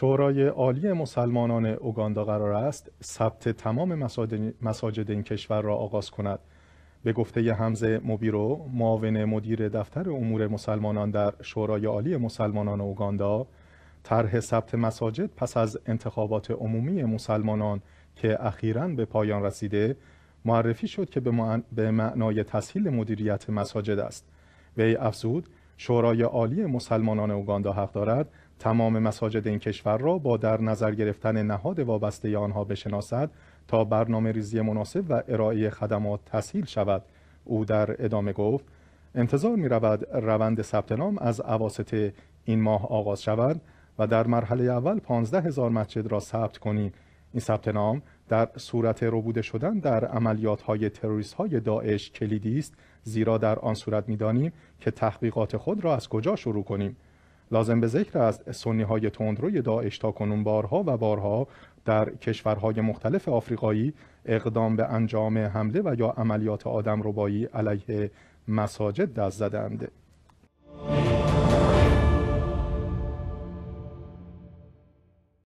شورای عالی مسلمانان اوگاندا قرار است ثبت تمام مساجد این کشور را آغاز کند به گفته حمزه موبیرو، معاون مدیر دفتر امور مسلمانان در شورای عالی مسلمانان اوگاندا طرح ثبت مساجد پس از انتخابات عمومی مسلمانان که اخیرا به پایان رسیده معرفی شد که به معنای تسهیل مدیریت مساجد است وی افزود شورای عالی مسلمانان اوگاندا حق دارد تمام مساجد این کشور را با در نظر گرفتن نهاد وابسته آنها بشناسد تا برنامه ریزی مناسب و ارائه خدمات تسهیل شود او در ادامه گفت انتظار می رود روند ثبت نام از عواسط این ماه آغاز شود و در مرحله اول 15 هزار مسجد را ثبت کنیم این ثبت نام در صورت ربوده شدن در عملیات های تروریست های داعش کلیدی است زیرا در آن صورت دانیم که تحقیقات خود را از کجا شروع کنیم لازم به ذکر است سنی های تندروی داعش تا کنون بارها و بارها در کشورهای مختلف آفریقایی اقدام به انجام حمله و یا عملیات آدم علیه مساجد دست زدند.